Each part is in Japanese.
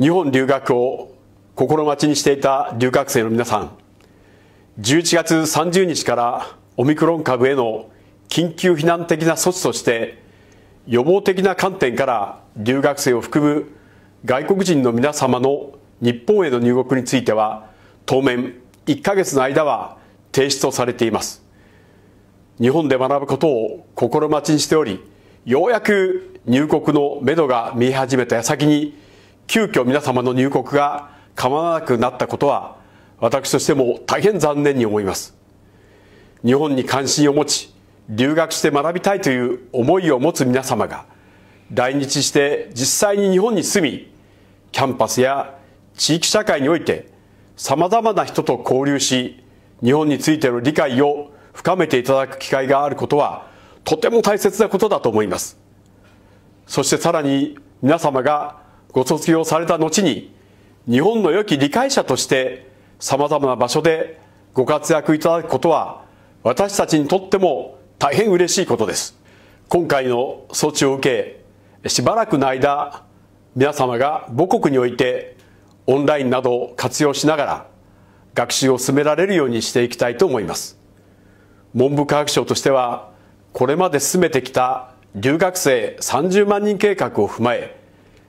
日本留学を心待ちにしていた留学生の皆さん、11月30日からオミクロン株への緊急避難的な措置として、予防的な観点から留学生を含む外国人の皆様の日本への入国については、当面1ヶ月の間は停止とされています。日本で学ぶことを心待ちにしており、ようやく入国のめどが見え始めた矢先に、急遽皆様の入国が構わなくなったことは私としても大変残念に思います日本に関心を持ち留学して学びたいという思いを持つ皆様が来日して実際に日本に住みキャンパスや地域社会においてさまざまな人と交流し日本についての理解を深めていただく機会があることはとても大切なことだと思いますそしてさらに皆様がご卒業された後に日本の良き理解者としてさまざまな場所でご活躍いただくことは私たちにとっても大変嬉しいことです。今回の措置を受け、しばらくの間、皆様が母国においてオンラインなどを活用しながら学習を進められるようにしていきたいと思います。文部科学省としては、これまで進めてきた留学生30万人計画を踏まえ、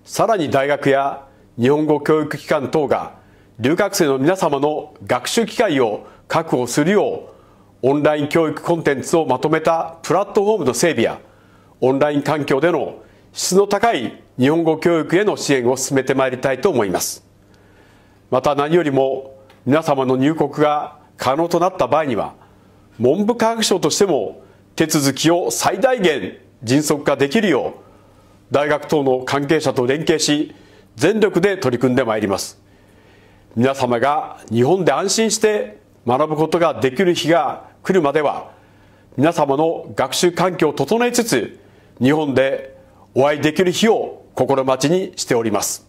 さらに大学や日本語教育機関等が留学生の皆様の学習機会を確保するようオンライン教育コンテンツをまとめたプラットフォームの整備やオンライン環境での質の高い日本語教育への支援を進めてまいりたいと思いますまた何よりも皆様の入国が可能となった場合には文部科学省としても手続きを最大限迅速化できるよう大学等の関係者と連携し全力で取り組んでまいります皆様が日本で安心して学ぶことができる日が来るまでは皆様の学習環境を整えつつ日本でお会いできる日を心待ちにしております